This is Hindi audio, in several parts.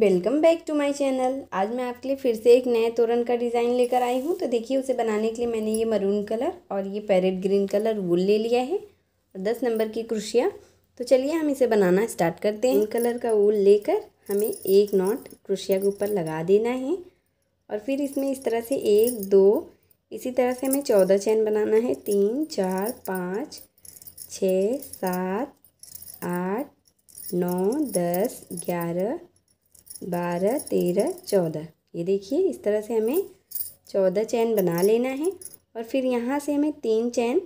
welcome back to my channel आज मैं आपके लिए फिर से एक नए तोरण का डिज़ाइन लेकर आई हूँ तो देखिए उसे बनाने के लिए मैंने ये मरून कलर और ये पैरेट ग्रीन कलर वूल ले लिया है और दस नंबर की क्रोशिया तो चलिए हम इसे बनाना स्टार्ट करते हैं कलर का वुल लेकर हमें एक नॉट क्रोशिया के ऊपर लगा देना है और फिर इसमें इस तरह से एक दो इसी तरह से हमें चौदह चैन बनाना है तीन चार पाँच छ सात आठ नौ दस ग्यारह बारह तेरह चौदह ये देखिए इस तरह से हमें चौदह चैन बना लेना है और फिर यहाँ से हमें तीन चैन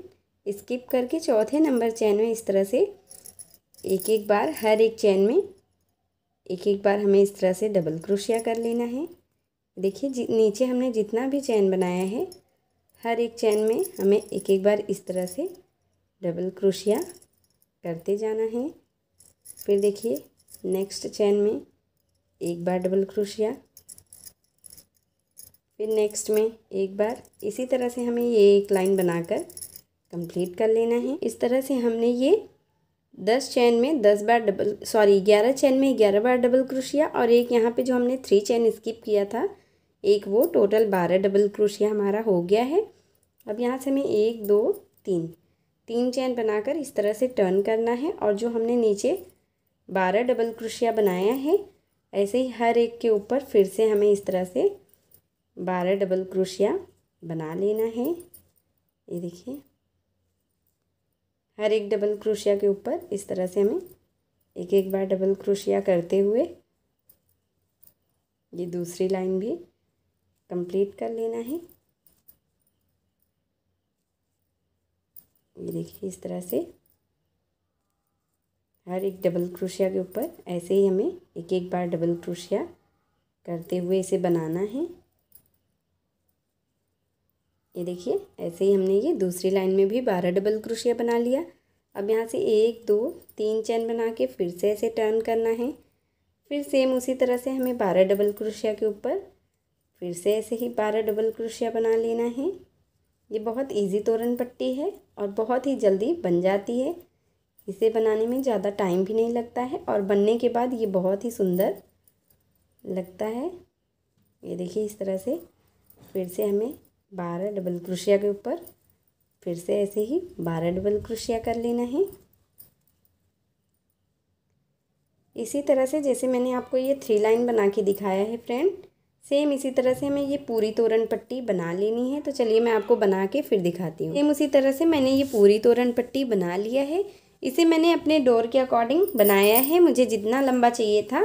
स्किप करके चौथे नंबर चैन में इस तरह से एक एक बार हर एक चैन में एक एक बार हमें इस तरह से डबल क्रोशिया कर लेना है देखिए नीचे हमने जितना भी चैन बनाया है हर एक चैन में हमें एक एक बार इस तरह से डबल क्रोशिया करते जाना है फिर देखिए नेक्स्ट चैन में एक बार डबल क्रोशिया फिर नेक्स्ट में एक बार इसी तरह से हमें ये एक लाइन बनाकर कंप्लीट कर लेना है इस तरह से हमने ये दस चैन में दस बार डबल सॉरी ग्यारह चैन में ग्यारह बार डबल क्रोशिया और एक यहाँ पे जो हमने थ्री चैन स्किप किया था एक वो टोटल बारह डबल क्रोशिया हमारा हो गया है अब यहाँ से हमें एक दो तीन तीन चैन बनाकर इस तरह से टर्न करना है और जो हमने नीचे बारह डबल क्रोशिया बनाया है ऐसे ही हर एक के ऊपर फिर से हमें इस तरह से बारह डबल क्रोशिया बना लेना है ये देखिए हर एक डबल क्रोशिया के ऊपर इस तरह से हमें एक एक बार डबल क्रोशिया करते हुए ये दूसरी लाइन भी कंप्लीट कर लेना है ये देखिए इस तरह से हर एक डबल क्रोशिया के ऊपर ऐसे ही हमें एक एक बार डबल क्रोशिया करते हुए इसे बनाना है ये देखिए ऐसे ही हमने ये दूसरी लाइन में भी बारह डबल क्रोशिया बना लिया अब यहाँ से एक दो तीन चैन बना के फिर से ऐसे टर्न करना है फिर सेम उसी तरह से हमें बारह डबल क्रोशिया के ऊपर फिर से ऐसे ही बारह डबल क्रोशिया बना लेना है ये बहुत इजी तोरण पट्टी है और बहुत ही जल्दी बन जाती है इसे बनाने में ज़्यादा टाइम भी नहीं लगता है और बनने के बाद ये बहुत ही सुंदर लगता है ये देखिए इस तरह से फिर से हमें बारह डबल क्रोशिया के ऊपर फिर से ऐसे ही बारह डबल क्रोशिया कर लेना है इसी तरह से जैसे मैंने आपको ये थ्री लाइन बना के दिखाया है फ्रेंड सेम इसी तरह से हमें ये पूरी तोरण पट्टी बना लेनी है तो चलिए मैं आपको बना के फिर दिखाती हूँ सेम उसी तरह से मैंने ये पूरी तोरण पट्टी बना लिया है इसे मैंने अपने डोर के अकॉर्डिंग बनाया है मुझे जितना लंबा चाहिए था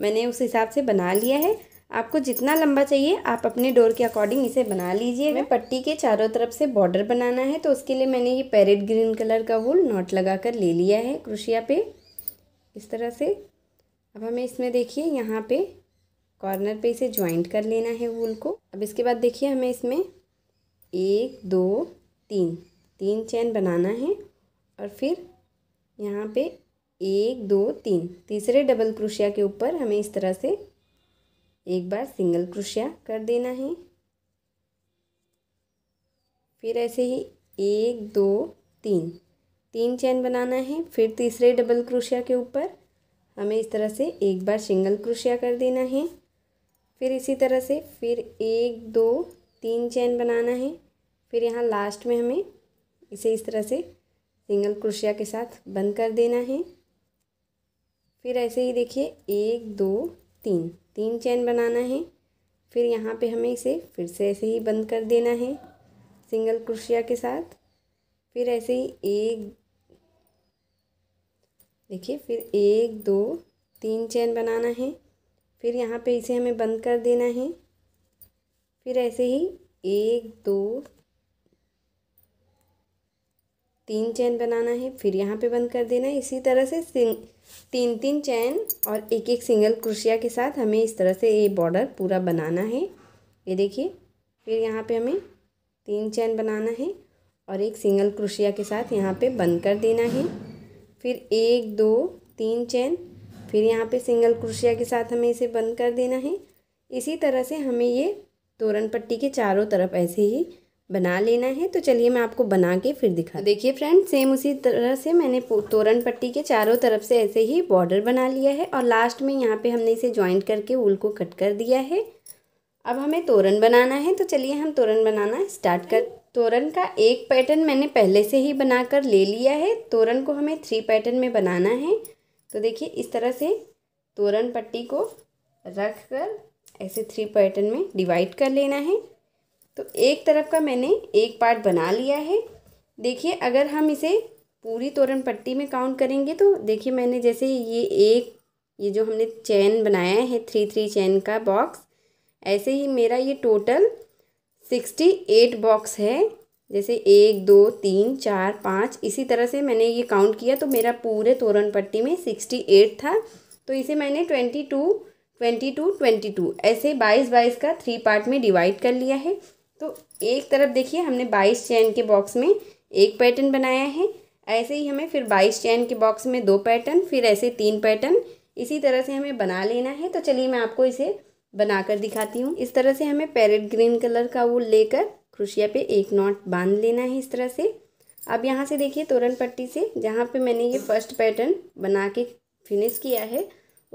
मैंने उस हिसाब से बना लिया है आपको जितना लंबा चाहिए आप अपने डोर के अकॉर्डिंग इसे बना लीजिए मैं पट्टी के चारों तरफ से बॉर्डर बनाना है तो उसके लिए मैंने ये पैरेट ग्रीन कलर का वूल नॉट लगा कर ले लिया है क्रुशिया पे इस तरह से अब हमें इसमें देखिए यहाँ पे कॉर्नर पे इसे ज्वाइंट कर लेना है वूल को अब इसके बाद देखिए हमें इसमें एक दो तीन तीन चैन बनाना है और फिर यहाँ पे एक दो तीन तीसरे डबल क्रोशिया के ऊपर हमें इस तरह से एक बार सिंगल क्रोशिया कर देना है फिर ऐसे ही एक दो तीन तीन चैन बनाना है फिर तीसरे डबल क्रोशिया के ऊपर हमें इस तरह से एक बार सिंगल क्रोशिया कर देना है फिर इसी तरह से फिर एक दो तीन चैन बनाना है फिर यहाँ लास्ट में हमें इसे इस तरह से सिंगल क्रोशिया के साथ बंद कर देना है फिर ऐसे ही देखिए एक दो तीन तीन चैन बनाना है फिर यहाँ पे हमें इसे फिर से ऐसे ही बंद कर देना है सिंगल क्रोशिया के साथ फिर ऐसे ही एक देखिए फिर एक दो तीन चैन बनाना है फिर यहाँ पे इसे हमें बंद कर देना है फिर ऐसे ही एक दो तीन चैन बनाना है फिर यहाँ पे बंद कर देना है इसी तरह से तीन तीन चैन और एक एक सिंगल क्रोशिया के साथ हमें इस तरह से ये बॉर्डर पूरा बनाना है ये देखिए फिर यहाँ पे हमें तीन चैन बनाना है और एक सिंगल क्रोशिया के साथ यहाँ पे बंद कर देना है फिर एक दो तीन चैन फिर यहाँ पे सिंगल क्रोशिया के साथ हमें इसे बंद कर देना है इसी तरह से हमें ये तोरण पट्टी के चारों तरफ ऐसे ही बना लेना है तो चलिए मैं आपको बना के फिर दिखा देखिए फ्रेंड सेम उसी तरह से मैंने तोरण पट्टी के चारों तरफ से ऐसे ही बॉर्डर बना लिया है और लास्ट में यहाँ पे हमने इसे ज्वाइंट करके ऊल को कट कर दिया है अब हमें तोरण बनाना है तो चलिए हम तोरण बनाना स्टार्ट कर तोरण का एक पैटर्न मैंने पहले से ही बनाकर ले लिया है तोरण को हमें थ्री पैटर्न में बनाना है तो देखिए इस तरह से तोरण पट्टी को रख कर ऐसे थ्री पैटर्न में डिवाइड कर लेना है तो एक तरफ का मैंने एक पार्ट बना लिया है देखिए अगर हम इसे पूरी तोरण पट्टी में काउंट करेंगे तो देखिए मैंने जैसे ये एक ये जो हमने चैन बनाया है थ्री थ्री चैन का बॉक्स ऐसे ही मेरा ये टोटल सिक्सटी एट बॉक्स है जैसे एक दो तीन चार पाँच इसी तरह से मैंने ये काउंट किया तो मेरा पूरे तोरण पट्टी में सिक्सटी एट था तो इसे मैंने twenty two twenty two twenty two ऐसे बाईस बाईस का थ्री पार्ट में डिवाइड कर लिया है तो एक तरफ देखिए हमने बाईस चैन के बॉक्स में एक पैटर्न बनाया है ऐसे ही हमें फिर बाईस चैन के बॉक्स में दो पैटर्न फिर ऐसे तीन पैटर्न इसी तरह से हमें बना लेना है तो चलिए मैं आपको इसे बनाकर दिखाती हूँ इस तरह से हमें पैरेट ग्रीन कलर का वो लेकर क्रुशिया पे एक नॉट बांध लेना है इस तरह से अब यहाँ से देखिए तोरण पट्टी से जहाँ पे मैंने ये फर्स्ट पैटर्न बना के फिनिश किया है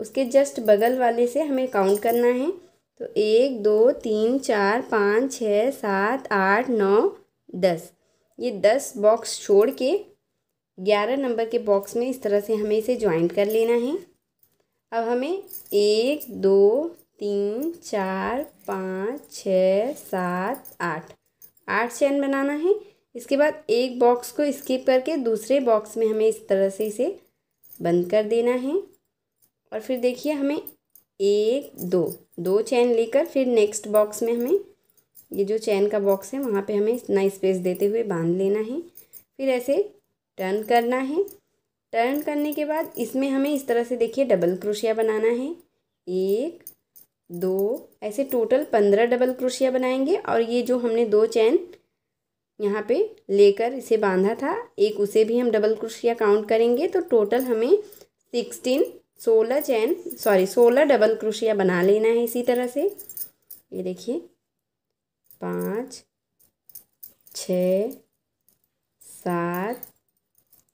उसके जस्ट बगल वाले से हमें काउंट करना है तो एक दो तीन चार पाँच छः सात आठ नौ दस ये दस बॉक्स छोड़ के ग्यारह नंबर के बॉक्स में इस तरह से हमें इसे ज्वाइन कर लेना है अब हमें एक दो तीन चार पाँच छः सात आठ आठ चैन बनाना है इसके बाद एक बॉक्स को स्किप करके दूसरे बॉक्स में हमें इस तरह से इसे बंद कर देना है और फिर देखिए हमें एक दो दो चैन लेकर फिर नेक्स्ट बॉक्स में हमें ये जो चैन का बॉक्स है वहाँ पे हमें इतना स्पेस देते हुए बांध लेना है फिर ऐसे टर्न करना है टर्न करने के बाद इसमें हमें इस तरह से देखिए डबल क्रोशिया बनाना है एक दो ऐसे टोटल पंद्रह डबल क्रोशिया बनाएंगे और ये जो हमने दो चैन यहाँ पे लेकर इसे बांधा था एक उसे भी हम डबल क्रोशिया काउंट करेंगे तो टोटल हमें सिक्सटीन सोलह चैन सॉरी सोलह डबल क्रोशिया बना लेना है इसी तरह से ये देखिए पाँच छ सात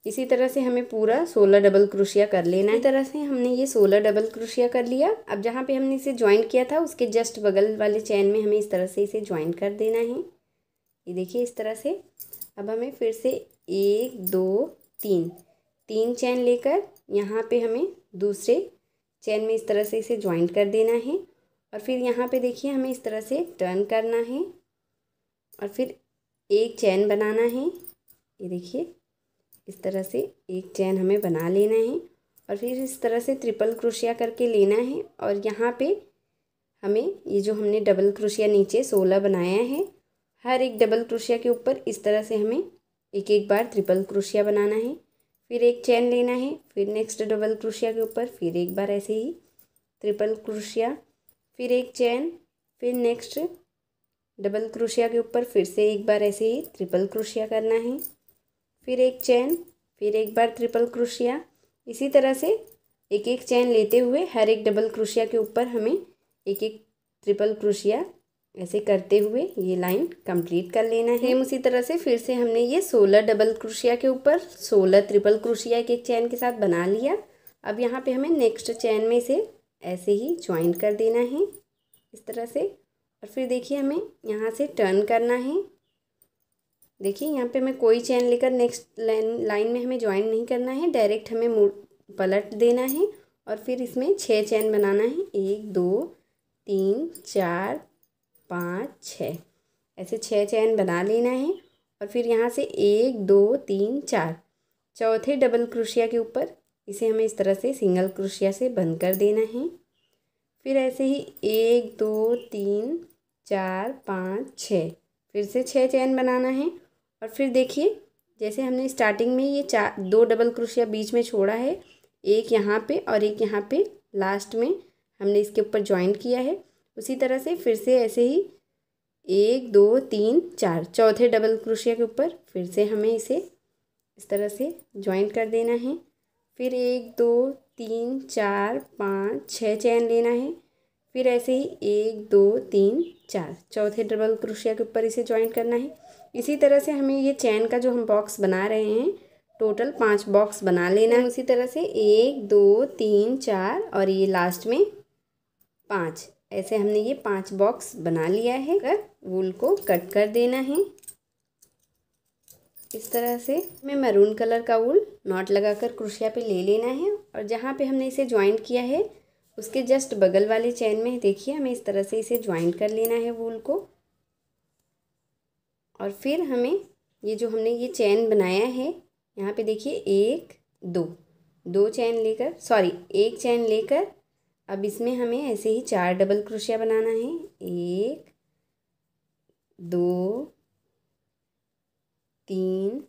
इसी तरह से हमें पूरा सोलह डबल क्रोशिया कर लेना है इस तरह से हमने ये सोलह डबल क्रोशिया कर लिया अब जहाँ पे हमने इसे ज्वाइन किया था उसके जस्ट बगल वाले चैन में हमें इस तरह से इसे ज्वाइन कर देना है ये देखिए इस तरह से अब हमें फिर से एक दो तीन तीन चैन लेकर यहाँ पे हमें दूसरे चैन में इस तरह से इसे ज्वाइंट कर देना है और फिर यहाँ पे देखिए हमें इस तरह से टर्न करना है और फिर एक चैन बनाना है ये देखिए इस तरह से एक चैन हमें बना लेना है और फिर इस तरह से ट्रिपल क्रोशिया करके लेना है और यहाँ पे हमें ये जो हमने डबल क्रोशिया नीचे सोलह बनाया है हर एक डबल क्रोशिया के ऊपर इस तरह से हमें एक एक बार ट्रिपल क्रोशिया बनाना है फिर एक चैन लेना है फिर नेक्स्ट डबल क्रोशिया के ऊपर फिर एक बार ऐसे ही ट्रिपल क्रोशिया फिर एक चैन फिर नेक्स्ट डबल क्रोशिया के ऊपर फिर से एक बार ऐसे ही ट्रिपल क्रोशिया करना है फिर एक चैन फिर एक बार ट्रिपल क्रोशिया इसी तरह से एक एक चैन लेते हुए हर एक डबल क्रोशिया के ऊपर हमें एक एक ट्रिपल क्रोशिया ऐसे करते हुए ये लाइन कंप्लीट कर लेना है उसी तरह से फिर से हमने ये सोलह डबल क्रोशिया के ऊपर सोलह ट्रिपल क्रोशिया के चैन के साथ बना लिया अब यहाँ पे हमें नेक्स्ट चैन में से ऐसे ही ज्वाइन कर देना है इस तरह से और फिर देखिए हमें यहाँ से टर्न करना है देखिए यहाँ पे हमें कोई चैन लेकर नेक्स्ट लाइन लाइन में हमें ज्वाइन नहीं करना है डायरेक्ट हमें पलट देना है और फिर इसमें छः चैन बनाना है एक दो तीन चार पाँच छः ऐसे छः चैन बना लेना है और फिर यहाँ से एक दो तीन चार चौथे डबल क्रोशिया के ऊपर इसे हमें इस तरह से सिंगल क्रोशिया से बंद कर देना है फिर ऐसे ही एक दो तीन चार पाँच छः फिर से छः चैन बनाना है और फिर देखिए जैसे हमने स्टार्टिंग में ये चार दो डबल क्रोशिया बीच में छोड़ा है एक यहाँ पे और एक यहाँ पे लास्ट में हमने इसके ऊपर ज्वाइन किया है उसी तरह से फिर से ऐसे ही एक दो तीन चार चौथे डबल क्रोशिया के ऊपर फिर से हमें इसे इस तरह से ज्वाइंट कर देना है फिर एक दो तीन चार पाँच छः चैन लेना है फिर ऐसे ही एक दो तीन चार चौथे डबल क्रोशिया के ऊपर इसे ज्वाइंट करना है इसी तरह से हमें ये चैन का जो हम बॉक्स बना रहे हैं टोटल पांच बॉक्स बना लेना है उसी तरह से एक दो तीन चार और ये लास्ट में पाँच ऐसे हमने ये पांच बॉक्स बना लिया है अगर वूल को कट कर देना है इस तरह से हमें मरून कलर का वूल नॉट लगाकर क्रोशिया पे ले लेना है और जहाँ पे हमने इसे ज्वाइन किया है उसके जस्ट बगल वाले चैन में देखिए हमें इस तरह से इसे ज्वाइंट कर लेना है वूल को और फिर हमें ये जो हमने ये चैन बनाया है यहाँ पे देखिए एक दो दो चैन लेकर सॉरी एक चैन लेकर अब इसमें हमें ऐसे ही चार डबल क्रोशिया बनाना है एक दो तीन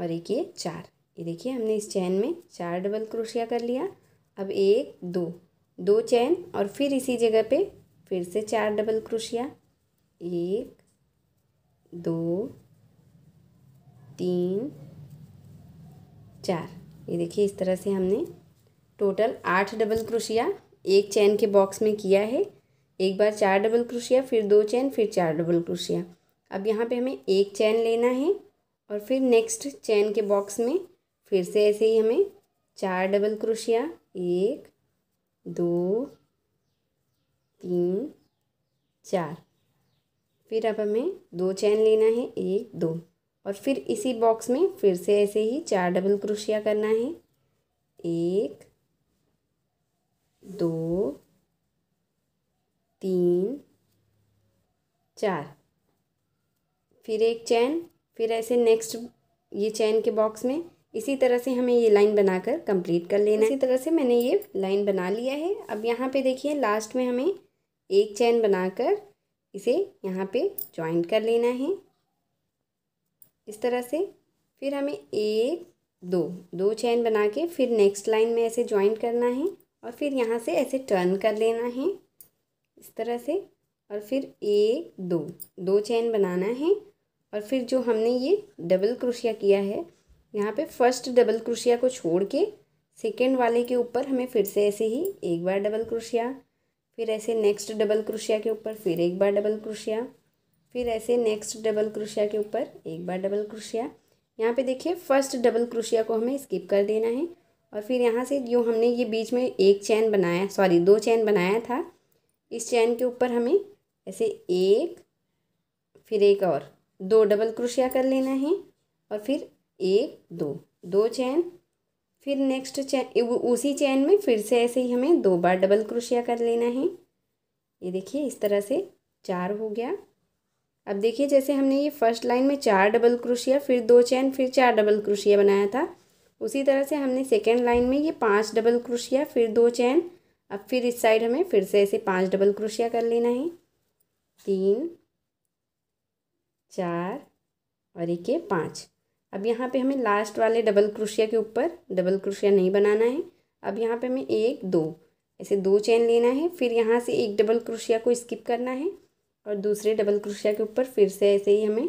और एक ये चार ये देखिए हमने इस चैन में चार डबल क्रोशिया कर लिया अब एक दो दो चैन और फिर इसी जगह पे फिर से चार डबल क्रोशिया एक दो तीन चार ये देखिए इस तरह से हमने टोटल आठ डबल क्रोशिया एक चैन के बॉक्स में किया है एक बार चार डबल क्रोशिया फिर दो चैन फिर चार डबल क्रोशिया अब यहाँ पे हमें एक चैन लेना है और फिर नेक्स्ट चैन के बॉक्स में फिर से ऐसे ही हमें चार डबल क्रोशिया एक दो तीन चार फिर अब हमें दो चैन लेना है एक दो और फिर इसी बॉक्स में फिर से ऐसे ही चार डबल क्रोशिया करना है एक दो तीन चार फिर एक चैन फिर ऐसे नेक्स्ट ये चैन के बॉक्स में इसी तरह से हमें ये लाइन बनाकर कंप्लीट कर लेना है इसी तरह से मैंने ये लाइन बना लिया है अब यहाँ पे देखिए लास्ट में हमें एक चैन बनाकर इसे यहाँ पे जॉइंट कर लेना है इस तरह से फिर हमें एक दो दो चैन बना के फिर नेक्स्ट लाइन में ऐसे ज्वाइंट करना है और फिर यहाँ से ऐसे टर्न कर लेना है इस तरह से और फिर एक दो दो चैन बनाना है और फिर जो हमने ये डबल क्रोशिया किया है यहाँ पे फर्स्ट डबल क्रोशिया को छोड़ के सेकेंड वाले के ऊपर हमें फिर से ऐसे ही एक बार डबल क्रोशिया फिर ऐसे नेक्स्ट डबल क्रोशिया के ऊपर फिर एक बार डबल क्रोशिया फिर ऐसे नेक्स्ट डबल क्रोशिया के ऊपर एक बार डबल क्रोशिया यहाँ पे देखिए फर्स्ट डबल क्रोशिया को हमें स्किप कर देना है और फिर यहाँ से जो हमने ये बीच में एक चैन बनाया सॉरी दो चैन बनाया था इस चैन के ऊपर हमें ऐसे एक फिर एक और दो डबल क्रोशिया कर लेना है और फिर एक दो दो चैन फिर नेक्स्ट चैन उसी चैन में फिर से ऐसे ही हमें दो बार डबल क्रोशिया कर लेना है ये देखिए इस तरह से चार हो गया अब देखिए जैसे हमने ये फर्स्ट लाइन में चार डबल क्रोशिया फिर दो चैन फिर चार डबल क्रोशिया बनाया था उसी तरह से हमने सेकेंड लाइन में ये पाँच डबल क्रोशिया फिर दो चैन अब फिर इस साइड हमें फिर से ऐसे पाँच डबल क्रोशिया कर लेना है तीन चार और एक ये पाँच अब यहाँ पे हमें लास्ट वाले डबल क्रोशिया के ऊपर डबल क्रोशिया नहीं बनाना है अब यहाँ पे हमें एक दो ऐसे दो चैन लेना है फिर यहाँ से एक डबल क्रोशिया को स्किप करना है और दूसरे डबल क्रोशिया के ऊपर फिर से ऐसे ही हमें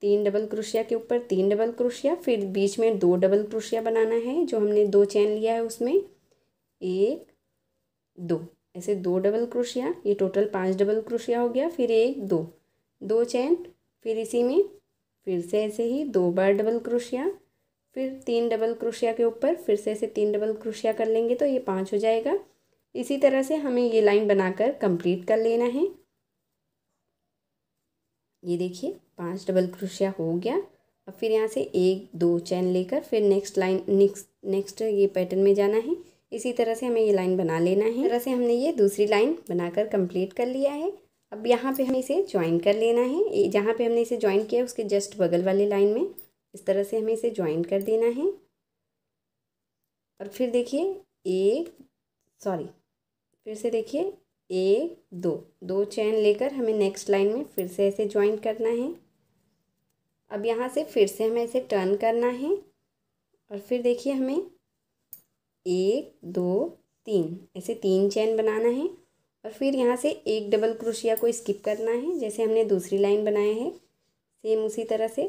तीन डबल क्रोशिया के ऊपर तीन डबल क्रोशिया फिर बीच में दो डबल क्रोशिया बनाना है जो हमने दो चैन लिया है उसमें एक दो ऐसे दो डबल क्रोशिया ये टोटल पांच डबल क्रोशिया हो गया फिर एक दो दो चैन फिर इसी में फिर से ऐसे ही दो बार डबल क्रोशिया फिर तीन डबल क्रोशिया के ऊपर फिर से ऐसे तीन डबल क्रोशिया कर लेंगे तो ये पाँच हो जाएगा इसी तरह से हमें ये लाइन बनाकर कंप्लीट कर लेना है ये देखिए पांच डबल क्रोशिया हो गया अब फिर यहाँ से एक दो चैन लेकर फिर नेक्स्ट लाइन नेक्स्ट नेक्स्ट ये पैटर्न में जाना है इसी तरह से हमें ये लाइन बना लेना है तरह से हमने ये दूसरी लाइन बनाकर कंप्लीट कर लिया है अब यहाँ पे हमें इसे ज्वाइन कर लेना है जहाँ पे हमने इसे ज्वाइन किया उसके जस्ट बगल वाली लाइन में इस तरह से हमें इसे ज्वाइन कर देना है और फिर देखिए एक सॉरी फिर से देखिए एक दो दो चैन लेकर हमें नेक्स्ट लाइन में फिर से ऐसे ज्वाइन करना है अब यहाँ से फिर से हमें इसे टर्न करना है और फिर देखिए हमें एक दो तीन ऐसे तीन चैन बनाना है और फिर यहाँ से एक डबल क्रोशिया को स्किप करना है जैसे हमने दूसरी लाइन बनाया है सेम उसी तरह से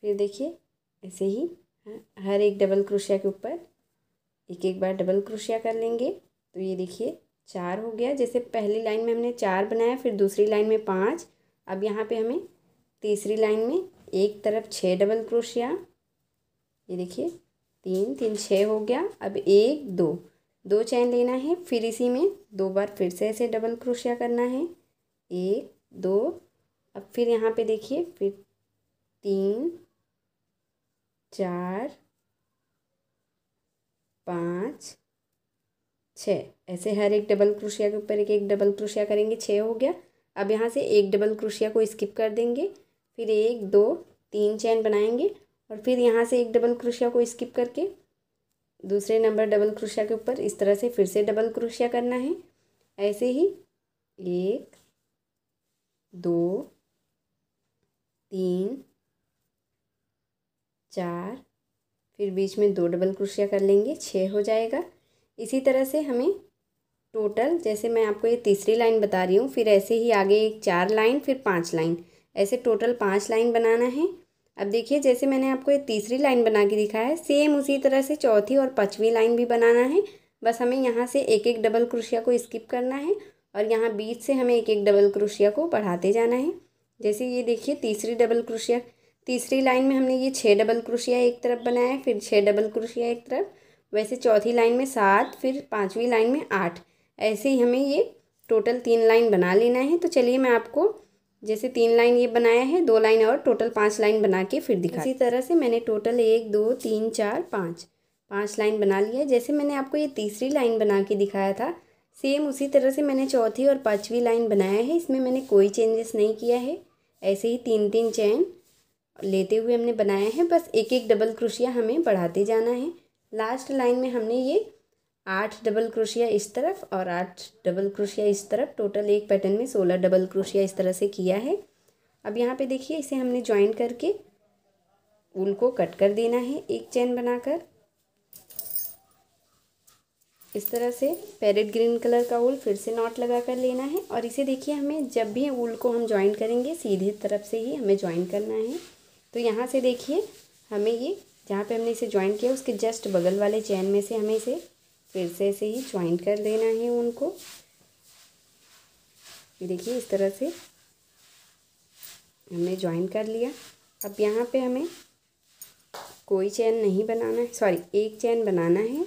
फिर देखिए ऐसे ही हाँ, हर एक डबल क्रोशिया के ऊपर एक एक बार डबल क्रोशिया कर लेंगे तो ये देखिए चार हो गया जैसे पहली लाइन में हमने चार बनाया फिर दूसरी लाइन में पाँच अब यहाँ पे हमें तीसरी लाइन में एक तरफ छः डबल क्रोशिया ये देखिए तीन तीन छः हो गया अब एक दो दो चैन लेना है फिर इसी में दो बार फिर से ऐसे डबल क्रोशिया करना है एक दो अब फिर यहाँ पे देखिए फिर तीन चार पाँच छः ऐसे हर एक डबल क्रोशिया के ऊपर एक एक डबल क्रोशिया करेंगे छः हो गया अब यहाँ से एक डबल क्रोशिया को स्किप कर देंगे फिर एक दो तीन चैन बनाएंगे और फिर यहाँ से एक डबल क्रोशिया को स्किप करके दूसरे नंबर डबल क्रोशिया के ऊपर इस तरह से फिर से डबल क्रोशिया करना है ऐसे ही एक दो तीन चार फिर बीच में दो डबल क्रोशिया कर लेंगे छः हो जाएगा इसी तरह से हमें टोटल जैसे मैं आपको ये तीसरी लाइन बता रही हूँ फिर ऐसे ही आगे एक चार लाइन फिर पांच लाइन ऐसे टोटल पाँच लाइन बनाना है अब देखिए जैसे मैंने आपको ये तीसरी लाइन बना के दिखाया है सेम उसी तरह से चौथी और पाँचवीं लाइन भी बनाना है बस हमें यहाँ से एक एक डबल क्रोशिया को स्किप करना है और यहाँ बीच से हमें एक एक डबल क्रोशिया को बढ़ाते जाना है जैसे ये देखिए तीसरी डबल क्रोशिया तीसरी लाइन में हमने ये छः डबल क्रोशिया एक तरफ बनाया फिर छः डबल क्रोशिया एक तरफ वैसे चौथी लाइन में सात फिर पाँचवीं लाइन में आठ ऐसे ही हमें ये टोटल तीन लाइन बना लेना है तो चलिए मैं आपको जैसे तीन लाइन ये बनाया है दो लाइन और टोटल पाँच लाइन बना के फिर दिखा इसी तरह से मैंने टोटल एक दो तीन चार पाँच पाँच लाइन बना लिया जैसे मैंने आपको ये तीसरी लाइन बना के दिखाया था सेम उसी तरह से मैंने चौथी और पाँचवीं लाइन बनाया है इसमें मैंने कोई चेंजेस नहीं किया है ऐसे ही तीन तीन चैन लेते हुए हमने बनाया है बस एक एक डबल क्रोशिया हमें बढ़ाते जाना है लास्ट लाइन में हमने ये आठ डबल क्रोशिया इस तरफ और आठ डबल क्रोशिया इस तरफ टोटल एक पैटर्न में सोलह डबल क्रोशिया इस तरह से किया है अब यहाँ पे देखिए इसे हमने ज्वाइन करके ऊल को कट कर देना है एक चैन बनाकर इस तरह से पैरेट ग्रीन कलर का ऊल फिर से नॉट लगा कर लेना है और इसे देखिए हमें जब भी ऊल को हम ज्वाइन करेंगे सीधे तरफ से ही हमें ज्वाइन करना है तो यहाँ से देखिए हमें ये जहाँ पे हमने इसे ज्वाइन किया उसके जस्ट बगल वाले चैन में से हमें इसे फिर से ऐसे ही ज्वाइन कर देना है उनको ये देखिए इस तरह से हमने ज्वाइन कर लिया अब यहाँ पे हमें कोई चैन नहीं बनाना है सॉरी एक चैन बनाना है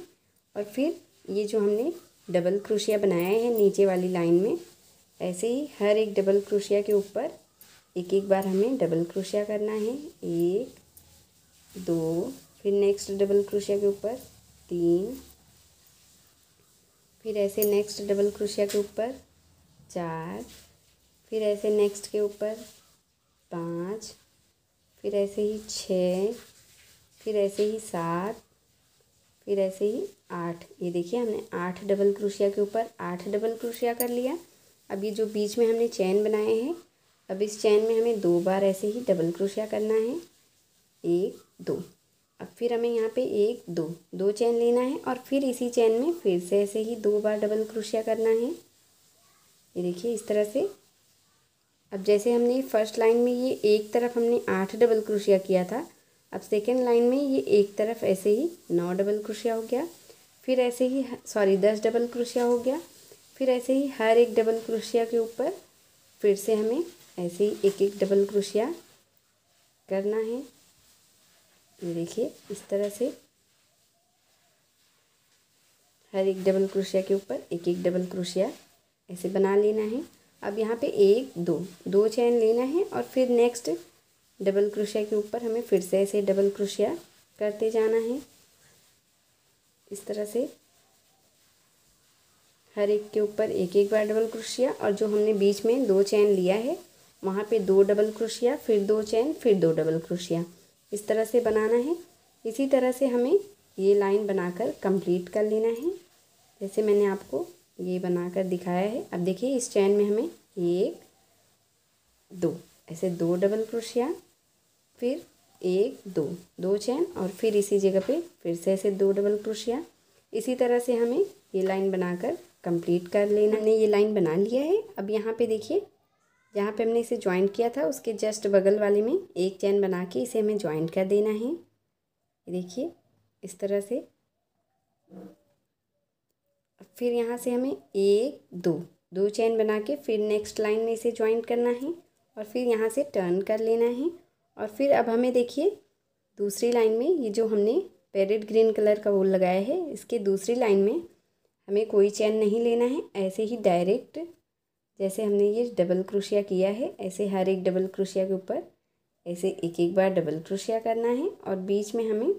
और फिर ये जो हमने डबल क्रोशिया बनाया है नीचे वाली लाइन में ऐसे ही हर एक डबल क्रोशिया के ऊपर एक एक बार हमें डबल क्रोशिया करना है एक दो फिर नेक्स्ट डबल क्रोशिया के ऊपर तीन फिर ऐसे नेक्स्ट डबल क्रोशिया के ऊपर चार फिर ऐसे नेक्स्ट के ऊपर पाँच फिर ऐसे ही छः फिर ऐसे ही सात फिर ऐसे ही आठ ये देखिए हमने आठ डबल क्रोशिया के ऊपर आठ डबल क्रोशिया कर लिया अब ये जो बीच में हमने चैन बनाए हैं अब इस चैन में हमें दो बार ऐसे ही डबल क्रोशिया करना है एक दो अब फिर हमें यहाँ पे एक दो दो चैन लेना है और फिर इसी चैन में फिर से ऐसे ही दो बार डबल क्रोशिया करना है ये देखिए इस तरह से अब जैसे हमने फर्स्ट लाइन में ये एक तरफ हमने आठ डबल क्रोशिया किया था अब सेकेंड लाइन में ये एक तरफ ऐसे ही नौ डबल क्रोशिया हो गया फिर ऐसे ही सॉरी दस डबल क्रोशिया हो गया फिर ऐसे ही हर एक डबल क्रोशिया के ऊपर फिर से हमें ऐसे ही एक एक डबल क्रोशिया करना है ये देखिए इस तरह से हर एक डबल क्रोशिया के ऊपर एक एक डबल क्रोशिया ऐसे बना लेना है अब यहाँ पे एक दो दो चैन लेना है और फिर नेक्स्ट डबल क्रोशिया के ऊपर हमें फिर से ऐसे डबल क्रोशिया करते जाना है इस तरह से हर एक के ऊपर एक एक बार डबल क्रोशिया और जो हमने बीच में दो चैन लिया है वहाँ पे दो डबल क्रोशिया फिर दो चैन फिर दो डबल क्रोशिया इस तरह से बनाना है इसी तरह से हमें ये लाइन बनाकर कंप्लीट कर लेना है जैसे मैंने आपको ये बनाकर दिखाया है अब देखिए इस चैन में हमें एक दो ऐसे दो डबल क्रोशिया फिर एक दो दो चैन और फिर इसी जगह पे फिर से ऐसे दो डबल क्रोशिया इसी तरह से हमें ये लाइन बनाकर कंप्लीट कर लेना हमने ये लाइन बना लिया है अब यहाँ पे देखिए जहाँ पे हमने इसे ज्वाइन किया था उसके जस्ट बगल वाले में एक चैन बना के इसे हमें ज्वाइन कर देना है देखिए इस तरह से फिर यहाँ से हमें एक दो दो चैन बना के फिर नेक्स्ट लाइन में इसे ज्वाइन करना है और फिर यहाँ से टर्न कर लेना है और फिर अब हमें देखिए दूसरी लाइन में ये जो हमने पेरेड ग्रीन कलर का वोल लगाया है इसके दूसरी लाइन में हमें कोई चैन नहीं लेना है ऐसे ही डायरेक्ट जैसे हमने ये डबल क्रोशिया किया है ऐसे हर एक डबल क्रोशिया के ऊपर ऐसे एक एक बार डबल क्रोशिया करना है और बीच में हमें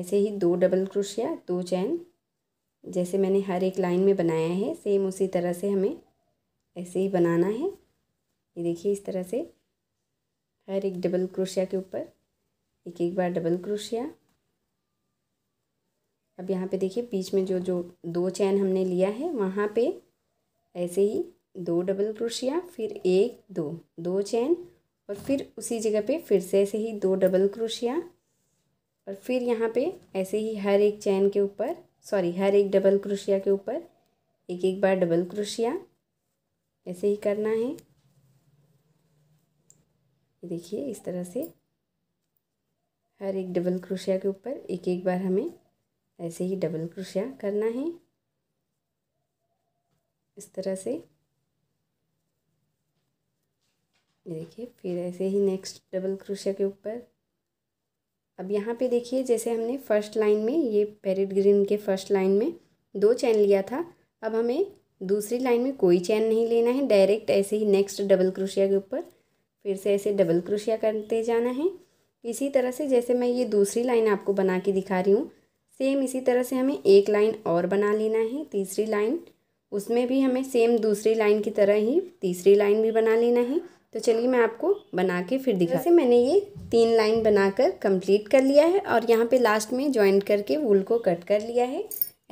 ऐसे ही दो डबल क्रोशिया दो चैन जैसे मैंने हर एक लाइन में बनाया है सेम उसी तरह से हमें ऐसे ही बनाना है ये देखिए इस तरह से हर एक डबल क्रोशिया के ऊपर एक एक बार डबल क्रोशिया अब यहाँ पे देखिए बीच में जो जो दो चैन हमने लिया है वहाँ पे ऐसे ही दो डबल क्रोशिया फिर एक दो दो चैन और फिर उसी जगह पे फिर से ऐसे ही दो डबल क्रोशिया और फिर यहाँ पे ऐसे ही हर एक चैन के ऊपर सॉरी हर एक डबल क्रोशिया के ऊपर एक एक बार डबल क्रोशिया ऐसे ही करना है देखिए इस तरह से हर एक डबल क्रोशिया के ऊपर एक एक बार हमें ऐसे ही डबल क्रोशिया करना है इस तरह से ये देखिए फिर ऐसे ही नेक्स्ट डबल क्रोशिया के ऊपर अब यहाँ पे देखिए जैसे हमने फर्स्ट लाइन में ये पेरिड ग्रीन के फर्स्ट लाइन में दो चैन लिया था अब हमें दूसरी लाइन में कोई चैन नहीं लेना है डायरेक्ट ऐसे ही नेक्स्ट डबल क्रोशिया के ऊपर फिर से ऐसे डबल क्रोशिया करते जाना है इसी तरह से जैसे मैं ये दूसरी लाइन आपको बना के दिखा रही हूँ सेम इसी तरह से हमें एक लाइन और बना लेना है तीसरी लाइन उसमें भी हमें सेम दूसरी लाइन की तरह ही तीसरी लाइन भी बना लेना है तो चलिए मैं आपको बना के फिर दिखा से मैंने ये तीन लाइन बनाकर कंप्लीट कर लिया है और यहाँ पे लास्ट में ज्वाइन करके वूल को कट कर लिया है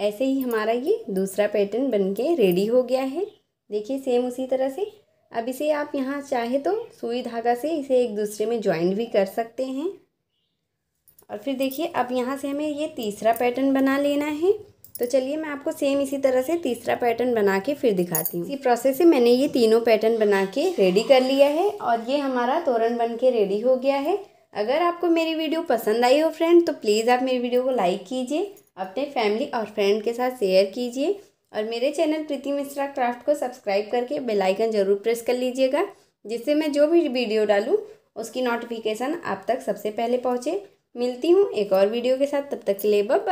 ऐसे ही हमारा ये दूसरा पैटर्न बन के रेडी हो गया है देखिए सेम उसी तरह से अब इसे आप यहाँ चाहे तो सुई धागा से इसे एक दूसरे में ज्वाइन भी कर सकते हैं और फिर देखिए अब यहाँ से हमें ये तीसरा पैटर्न बना लेना है तो चलिए मैं आपको सेम इसी तरह से तीसरा पैटर्न बना के फिर दिखाती हूँ इसी प्रोसेस से मैंने ये तीनों पैटर्न बना के रेडी कर लिया है और ये हमारा तोरण बन के रेडी हो गया है अगर आपको मेरी वीडियो पसंद आई हो फ्रेंड तो प्लीज़ आप मेरी वीडियो को लाइक कीजिए अपने फैमिली और फ्रेंड के साथ शेयर कीजिए और मेरे चैनल प्रीति मिश्रा क्राफ्ट को सब्सक्राइब करके बेल आइकन ज़रूर प्रेस कर लीजिएगा जिससे मैं जो भी वीडियो डालूँ उसकी नोटिफिकेशन आप तक सबसे पहले पहुँचे मिलती हूँ एक और वीडियो के साथ तब तक के लिए बब